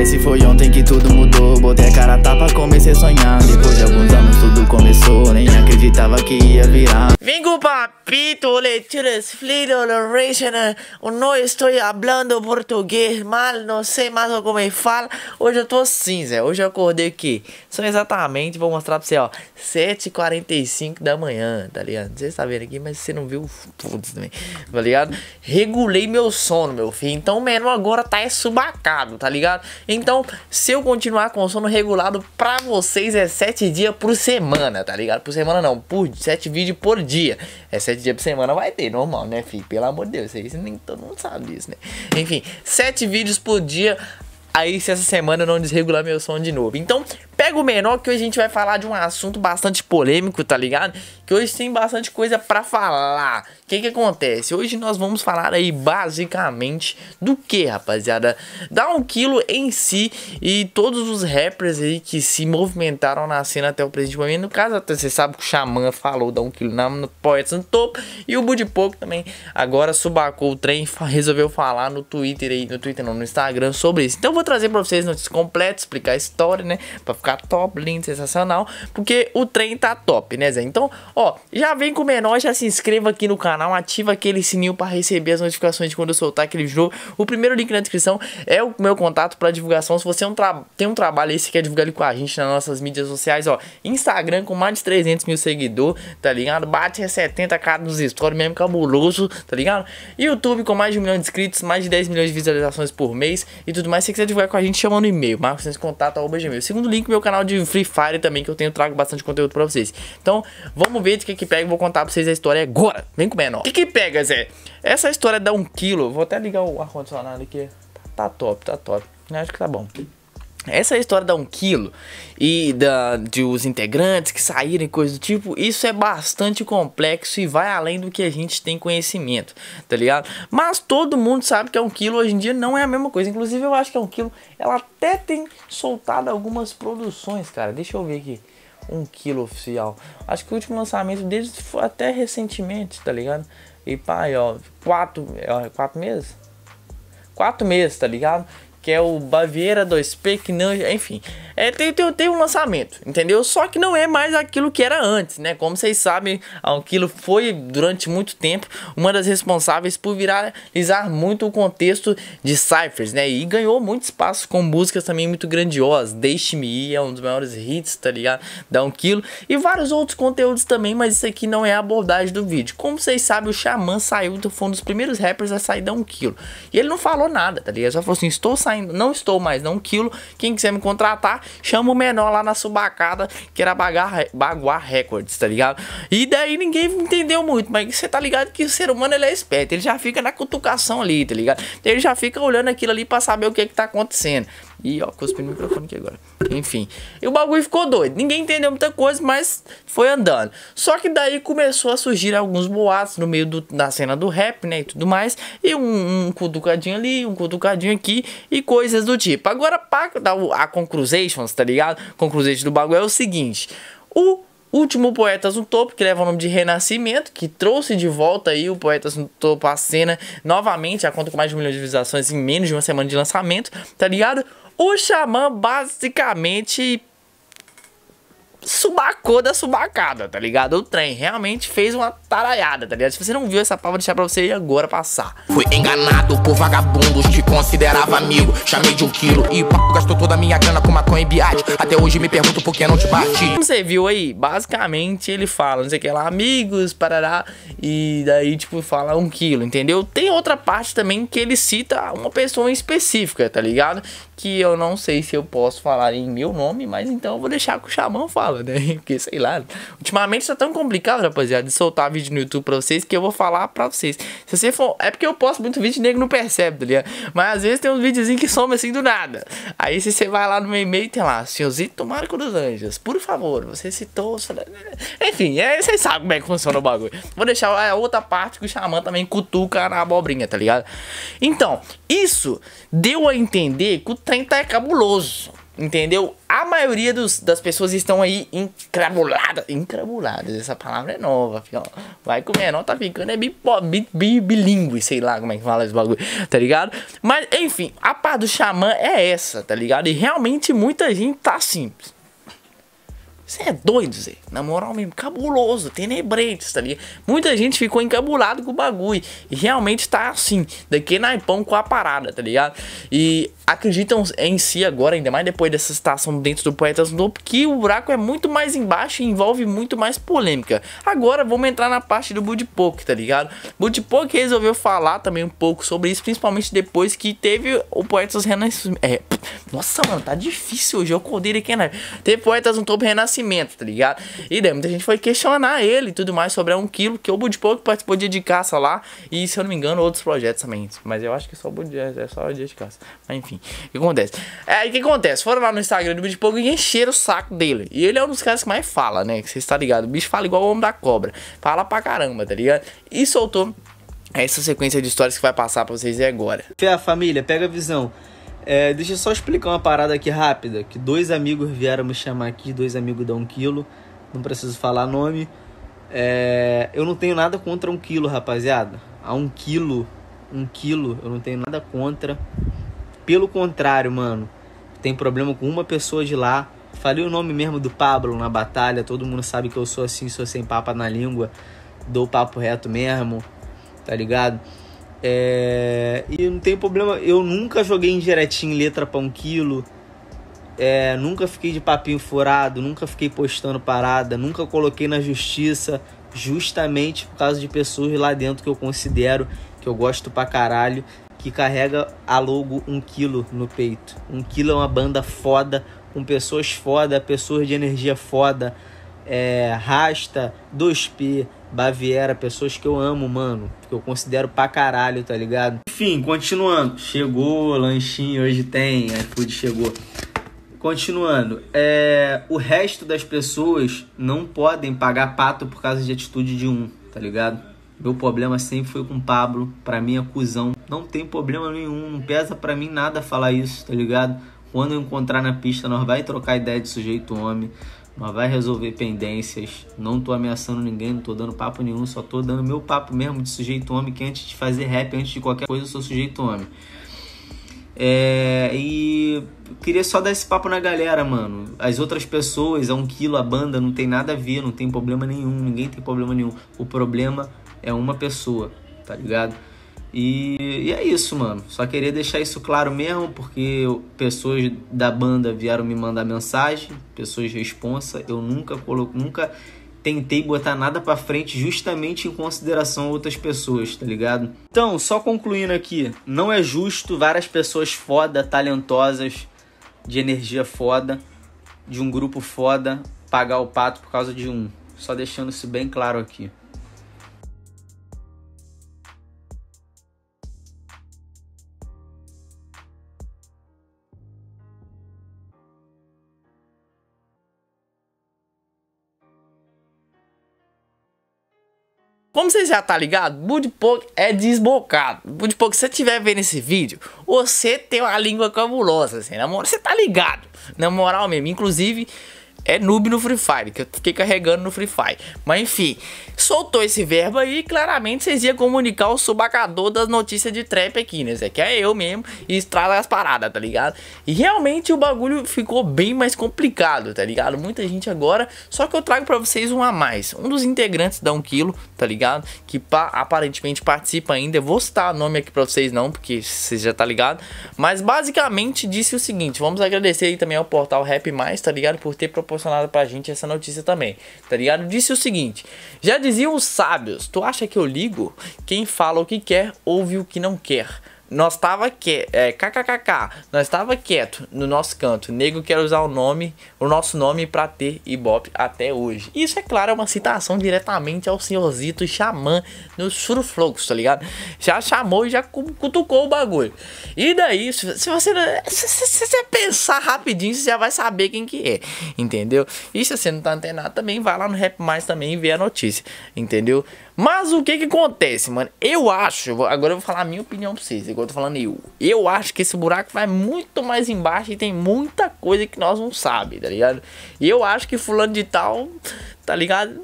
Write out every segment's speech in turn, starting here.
Parece foi ontem que tudo mudou Botei a cara a tapa, comecei a sonhar Depois de alguns anos tudo começou Nem acreditava que ia virar Vingo papito, leituras, flido, narration Não estou falando português mal Não sei mais como é fala Hoje eu tô sim, Zé hoje eu acordei aqui São exatamente, vou mostrar pra você, ó 7h45 da manhã, tá ligado? Você tá vendo aqui, mas você não viu todos também né? Tá ligado? Regulei meu sono, meu filho Então o menu agora tá é subacado, tá ligado? Então, se eu continuar com sono regulado pra vocês é 7 dias por semana, tá ligado? Por semana não, por 7 vídeos por dia. É 7 dias por semana vai ter, normal, né, filho? Pelo amor de Deus, isso nem todo mundo sabe disso, né? Enfim, 7 vídeos por dia aí se essa semana eu não desregular meu som de novo. Então, pega o menor que hoje a gente vai falar de um assunto bastante polêmico, tá ligado? que hoje tem bastante coisa para falar. O que que acontece? Hoje nós vamos falar aí basicamente do que, rapaziada? Da um quilo em si e todos os rappers aí que se movimentaram na cena até o presente momento. No caso, até você sabe que o Xamã falou da um quilo na no Poets no topo e o Budipoco também agora subacou o trem resolveu falar no Twitter aí, no Twitter não, no Instagram sobre isso. Então eu vou trazer para vocês notícias completas, explicar a história, né, para ficar top, lindo, sensacional, porque o trem tá top, né, Zé? Então, Ó, já vem com o menor, já se inscreva aqui no canal, ativa aquele sininho para receber as notificações de quando eu soltar aquele jogo. O primeiro link na descrição é o meu contato para divulgação. Se você é um tem um trabalho aí, você quer divulgar ele com a gente nas nossas mídias sociais, ó. Instagram com mais de 300 mil seguidores, tá ligado? Bate 70k nos stories mesmo, cabuloso, tá ligado? YouTube com mais de um milhão de inscritos, mais de 10 milhões de visualizações por mês e tudo mais. Se você quiser divulgar com a gente, chama no e-mail, marcoscontato.gmail. Segundo link, meu canal de Free Fire também, que eu tenho, trago bastante conteúdo para vocês. Então, vamos ver vídeo, o que que pega? Vou contar pra vocês a história agora. Vem comendo, ó. O que que pega, Zé? Essa história dá um quilo. Vou até ligar o ar-condicionado aqui. Tá, top, tá top. Eu acho que tá bom. Essa história da um quilo e da, de os integrantes que saírem, coisa do tipo, isso é bastante complexo e vai além do que a gente tem conhecimento, tá ligado? Mas todo mundo sabe que é um quilo hoje em dia não é a mesma coisa. Inclusive, eu acho que é um quilo ela até tem soltado algumas produções, cara. Deixa eu ver aqui um quilo oficial. Acho que o último lançamento deles foi até recentemente, tá ligado? E pai, ó, quatro, ó, é, quatro meses? Quatro meses, tá ligado? que é o Baviera 2P, que não, enfim, é, tem, tem, tem um lançamento, entendeu? Só que não é mais aquilo que era antes, né? Como vocês sabem, aquilo foi durante muito tempo uma das responsáveis por viralizar muito o contexto de Cyphers, né? E ganhou muito espaço com músicas também muito grandiosas, Deixe-me Ir é um dos maiores hits, tá ligado? Dá um quilo e vários outros conteúdos também, mas isso aqui não é a abordagem do vídeo. Como vocês sabem, o Xamã saiu, foi um dos primeiros rappers a sair da um quilo e ele não falou nada, tá ligado? Só falou assim, estou saindo saindo, não estou mais, não quilo. Quem quiser me contratar, chama o menor lá na subacada, que era Bagar, Baguar Records, tá ligado? E daí ninguém entendeu muito, mas você tá ligado que o ser humano ele é esperto, ele já fica na cutucação ali, tá ligado? Ele já fica olhando aquilo ali pra saber o que é que tá acontecendo. E ó, cuspi no microfone aqui agora. Enfim. E o bagulho ficou doido. Ninguém entendeu muita coisa, mas foi andando. Só que daí começou a surgir alguns boatos no meio do, da cena do rap, né? E tudo mais. E um, um cutucadinho ali, um cutucadinho aqui. E e coisas do tipo. Agora, para dar a conclusion, tá ligado? Conclusion do bagulho é o seguinte: o último Poetas no Topo, que leva o nome de Renascimento, que trouxe de volta aí o Poetas no Topo à cena novamente, a conta com mais de um milhão de visualizações em menos de uma semana de lançamento, tá ligado? O Xamã basicamente subacou da subacada, tá ligado? O trem realmente fez uma taraiada, tá ligado? Se você não viu essa palavra, vou deixar pra você ir agora passar. Fui enganado por vagabundos que considerava amigo. Chamei de um quilo e o papo gastou toda a minha grana com maconha e biate. Até hoje me pergunto por que não te bati. Como você viu aí, basicamente ele fala, não sei o que lá, amigos, parará, e daí tipo fala um quilo, entendeu? Tem outra parte também que ele cita uma pessoa específica, tá ligado? que eu não sei se eu posso falar em meu nome, mas então eu vou deixar que o Xamã fala, né? Porque sei lá. Ultimamente tá tão complicado, rapaziada, de soltar vídeo no YouTube pra vocês que eu vou falar pra vocês. Se você for. É porque eu posto muito vídeo e nego não percebe, tá ligado? Mas às vezes tem uns videozinhos que somem assim do nada. Aí se você vai lá no meu e-mail tem lá, senhorzito Marco dos Anjos, por favor, você citou. Enfim, é, vocês sabem como é que funciona o bagulho. Vou deixar a outra parte que o Xamã também cutuca na abobrinha, tá ligado? Então, isso deu a entender que o trem tá é cabuloso. Entendeu? A maioria dos, das pessoas estão aí encrabuladas. Encrabuladas, essa palavra é nova, filho. Vai com o menor tá ficando é bipo, bilíngue, sei lá como é que fala esse bagulho, tá ligado? Mas, enfim, a paz do xamã é essa, tá ligado? E realmente muita gente tá simples. Você é doido, Zé. Na moral mesmo, cabuloso, tenebrete, tá ligado? Muita gente ficou encabulado com o bagulho. E realmente tá assim, daqui na naipão com a parada, tá ligado? E acreditam em si agora, ainda mais depois dessa citação dentro do Poetas Novo, que o buraco é muito mais embaixo e envolve muito mais polêmica. Agora vamos entrar na parte do Budipok, tá ligado? Budipok resolveu falar também um pouco sobre isso, principalmente depois que teve o Poetas Renascimento. É, nossa, mano, tá difícil hoje, eu acordei aqui, né? Teve Poetas no Topo Renascimento, tá ligado? E daí muita gente foi questionar ele e tudo mais sobre a 1 um quilo, que o Budipok participou de de caça lá e, se eu não me engano, outros projetos também. Mas eu acho que só o é, é só o dia de caça. Mas enfim. O que acontece? é, o que acontece? Foram lá no Instagram do bicho pouco e encheram o saco dele. E ele é um dos caras que mais fala, né? Que você tá ligado? O bicho fala igual o homem da cobra. Fala pra caramba, tá ligado? E soltou essa sequência de histórias que vai passar pra vocês agora. Fé, família, pega a visão. É, deixa eu só explicar uma parada aqui rápida. Que dois amigos vieram me chamar aqui, dois amigos da um quilo. Não preciso falar nome. É, eu não tenho nada contra um quilo, rapaziada. A um quilo, um quilo, eu não tenho nada contra. Pelo contrário, mano, tem problema com uma pessoa de lá. Falei o nome mesmo do Pablo na batalha, todo mundo sabe que eu sou assim, sou sem papa na língua, dou papo reto mesmo, tá ligado? É... E não tem problema, eu nunca joguei indiretinho letra pra um quilo, é... nunca fiquei de papinho furado, nunca fiquei postando parada, nunca coloquei na justiça, justamente por causa de pessoas lá dentro que eu considero que eu gosto pra caralho que carrega a logo 1 um quilo no peito. 1 um quilo é uma banda foda, com pessoas foda, pessoas de energia foda. É, Rasta, 2P, Baviera, pessoas que eu amo, mano. Que eu considero pra caralho, tá ligado? Enfim, continuando. Chegou, lanchinho, hoje tem, iFood chegou. Continuando, é, o resto das pessoas não podem pagar pato por causa de atitude de um, tá ligado? Meu problema sempre foi com o Pablo, pra mim é cuzão. Não tem problema nenhum, não pesa pra mim nada falar isso, tá ligado? Quando eu encontrar na pista, nós vai trocar ideia de sujeito homem, nós vai resolver pendências. Não tô ameaçando ninguém, não tô dando papo nenhum, só tô dando meu papo mesmo de sujeito homem, que antes de fazer rap, antes de qualquer coisa, eu sou sujeito homem. É, e queria só dar esse papo na galera, mano. As outras pessoas, a é um quilo, a banda, não tem nada a ver, não tem problema nenhum, ninguém tem problema nenhum. O problema é uma pessoa, tá ligado? E, e, é isso, mano. Só queria deixar isso claro mesmo, porque pessoas da banda vieram me mandar mensagem, pessoas responsa. Eu nunca coloco, nunca tentei botar nada para frente justamente em consideração a outras pessoas, tá ligado? Então, só concluindo aqui, não é justo várias pessoas foda, talentosas, de energia foda, de um grupo foda, pagar o pato por causa de um. Só deixando isso bem claro aqui. Como você já tá ligado, Budipok é desbocado. Budipok, se você estiver vendo esse vídeo, você tem uma língua cabulosa, assim, na moral, você tá ligado. Na moral mesmo, inclusive, é noob no Free Fire, que eu fiquei carregando no Free Fire. Mas enfim, soltou esse verbo aí claramente vocês iam comunicar o subacador das notícias de trap aqui, né, Zé? Que é eu mesmo e estrada as paradas, tá ligado? E realmente o bagulho ficou bem mais complicado, tá ligado? Muita gente agora, só que eu trago pra vocês um a mais. Um dos integrantes da 1 quilo tá ligado? Que pa aparentemente participa ainda, eu vou citar nome aqui pra vocês não, porque vocês já tá ligado. Mas basicamente disse o seguinte, vamos agradecer aí também ao portal Rap Mais, tá ligado? Por ter proporcionado proporcionado pra gente essa notícia também, tá ligado? Disse o seguinte: Já diziam os sábios, tu acha que eu ligo? Quem fala o que quer, ouve o que não quer nós tava que é, kkkk, nós tava quieto no nosso canto. Nego quer usar o nome, o nosso nome para ter ibope até hoje. Isso é claro, é uma citação diretamente ao senhorzito xamã no Suruflux, tá ligado? Já chamou e já cutucou o bagulho. E daí, se você se, se, se, você pensar rapidinho, você já vai saber quem que é, entendeu? E se você não tá antenado também, vai lá no Rap Mais também e vê a notícia, entendeu? Mas o que que acontece, mano? Eu acho, agora eu vou falar a minha opinião pra vocês, igual eu tô falando eu. Eu acho que esse buraco vai muito mais embaixo e tem muita coisa que nós não sabemos, tá ligado? E eu acho que fulano de tal, tá ligado?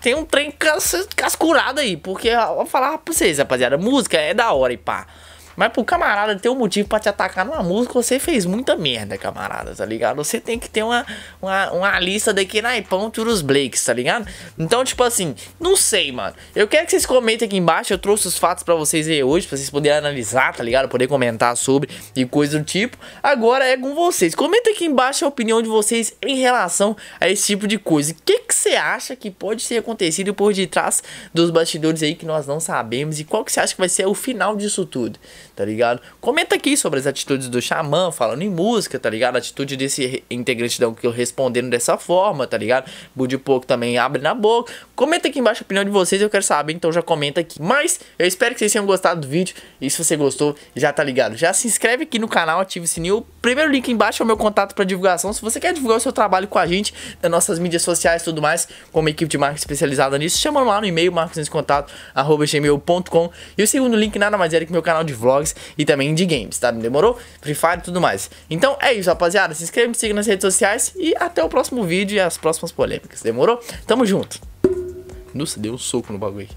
Tem um trem cas cascurado aí, porque, eu vou falar pra vocês, rapaziada, música é da hora e pá. Mas pro camarada ter um motivo para te atacar numa música, você fez muita merda, camarada, tá ligado? Você tem que ter uma, uma, uma lista daqui na Ipão Turus Blakes, tá ligado? Então, tipo assim, não sei, mano. Eu quero que vocês comentem aqui embaixo. Eu trouxe os fatos para vocês aí hoje, pra vocês poderem analisar, tá ligado? Poder comentar sobre e coisa do tipo. Agora é com vocês. Comenta aqui embaixo a opinião de vocês em relação a esse tipo de coisa. O que, que você acha que pode ter acontecido por detrás dos bastidores aí que nós não sabemos? E qual que você acha que vai ser o final disso tudo? tá ligado? Comenta aqui sobre as atitudes do Xamã falando em música, tá ligado? A atitude desse integrante da eu respondendo dessa forma, tá ligado? Budi Pouco também abre na boca. Comenta aqui embaixo a opinião de vocês, eu quero saber, então já comenta aqui. Mas eu espero que vocês tenham gostado do vídeo e se você gostou, já tá ligado. Já se inscreve aqui no canal, ativa o sininho. O primeiro link embaixo é o meu contato para divulgação. Se você quer divulgar o seu trabalho com a gente, nas nossas mídias sociais e tudo mais, com equipe de marketing especializada nisso, chama lá no e-mail marcosnescontato.gmail.com e o segundo link nada mais é que meu canal de vlog e também de games, tá? Demorou? Free Fire e tudo mais. Então é isso, rapaziada. Se inscreve, me siga nas redes sociais e até o próximo vídeo e as próximas polêmicas. Demorou? Tamo junto. Nossa, deu um soco no bagulho.